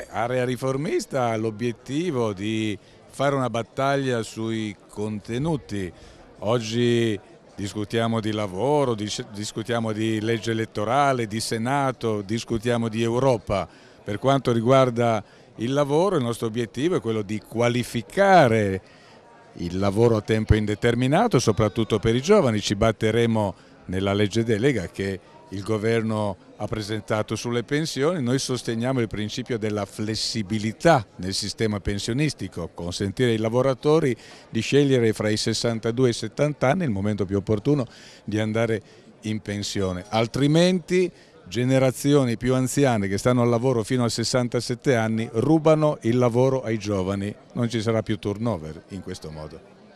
Beh, Area Riformista ha l'obiettivo di fare una battaglia sui contenuti. Oggi discutiamo di lavoro, discutiamo di legge elettorale, di Senato, discutiamo di Europa. Per quanto riguarda il lavoro, il nostro obiettivo è quello di qualificare il lavoro a tempo indeterminato, soprattutto per i giovani. Ci batteremo nella legge delega che il governo ha presentato sulle pensioni, noi sosteniamo il principio della flessibilità nel sistema pensionistico, consentire ai lavoratori di scegliere fra i 62 e i 70 anni il momento più opportuno di andare in pensione, altrimenti generazioni più anziane che stanno al lavoro fino a 67 anni rubano il lavoro ai giovani, non ci sarà più turnover in questo modo.